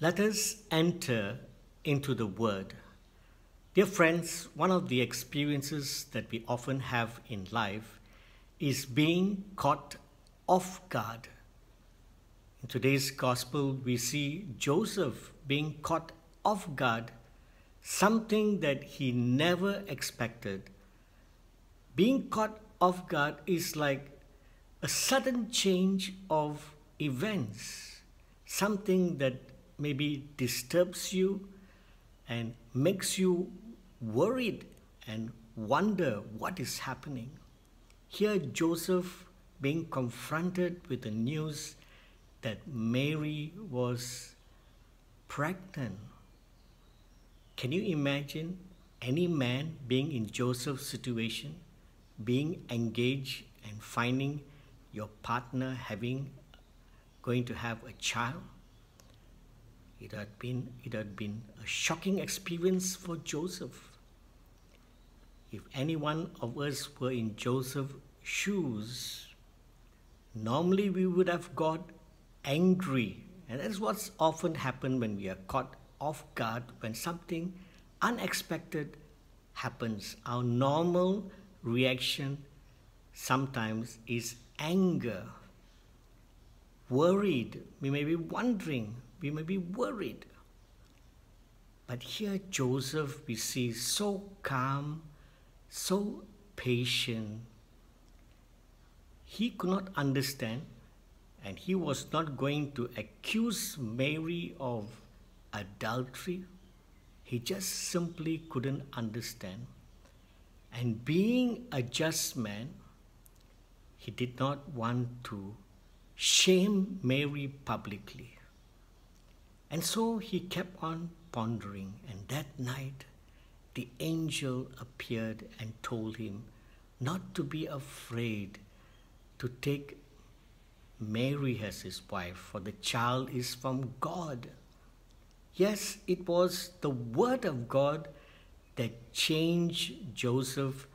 Let us enter into the Word. Dear friends, one of the experiences that we often have in life is being caught off guard. In today's Gospel, we see Joseph being caught off guard, something that he never expected. Being caught off guard is like a sudden change of events, something that maybe disturbs you and makes you worried and wonder what is happening. Here, Joseph being confronted with the news that Mary was pregnant. Can you imagine any man being in Joseph's situation, being engaged and finding your partner having going to have a child? It had been, it had been a shocking experience for Joseph. If any one of us were in Joseph's shoes, normally we would have got angry. And that's what's often happened when we are caught off guard, when something unexpected happens. Our normal reaction sometimes is anger, worried. We may be wondering we may be worried. But here, Joseph, we see so calm, so patient. He could not understand, and he was not going to accuse Mary of adultery. He just simply couldn't understand. And being a just man, he did not want to shame Mary publicly. And so he kept on pondering, and that night the angel appeared and told him not to be afraid to take Mary as his wife, for the child is from God. Yes, it was the Word of God that changed Joseph's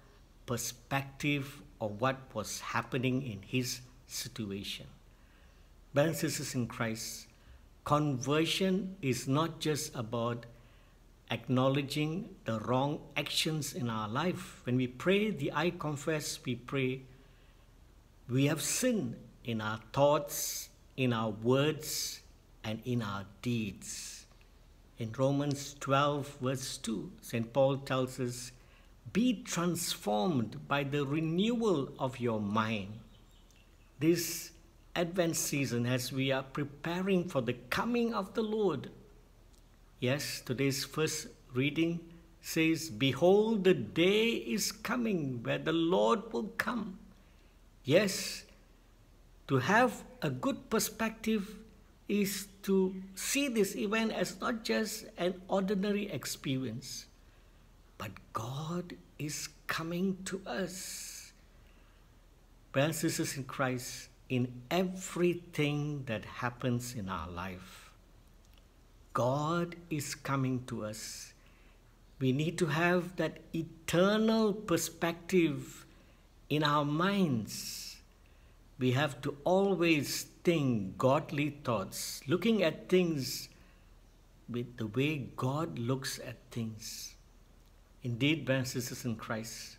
perspective of what was happening in his situation. Brothers and sisters in Christ, Conversion is not just about acknowledging the wrong actions in our life. When we pray the I confess, we pray, we have sinned in our thoughts, in our words, and in our deeds. In Romans 12, verse 2, St. Paul tells us, Be transformed by the renewal of your mind. This Advent season as we are preparing for the coming of the Lord. Yes, today's first reading says, Behold, the day is coming where the Lord will come. Yes, to have a good perspective is to see this event as not just an ordinary experience, but God is coming to us. Brothers and sisters in Christ, in everything that happens in our life. God is coming to us. We need to have that eternal perspective in our minds. We have to always think godly thoughts, looking at things with the way God looks at things. Indeed, brothers and sisters in Christ,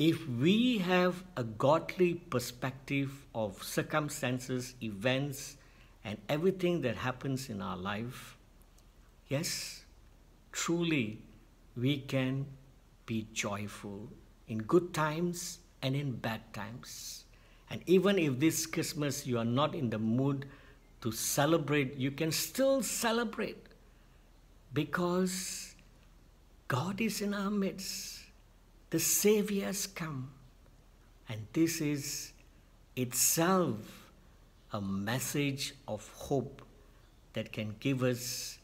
if we have a godly perspective of circumstances, events, and everything that happens in our life, yes, truly we can be joyful in good times and in bad times. And even if this Christmas you are not in the mood to celebrate, you can still celebrate because God is in our midst the Saviour has come. And this is itself a message of hope that can give us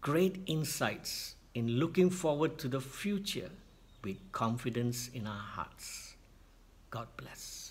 great insights in looking forward to the future with confidence in our hearts. God bless.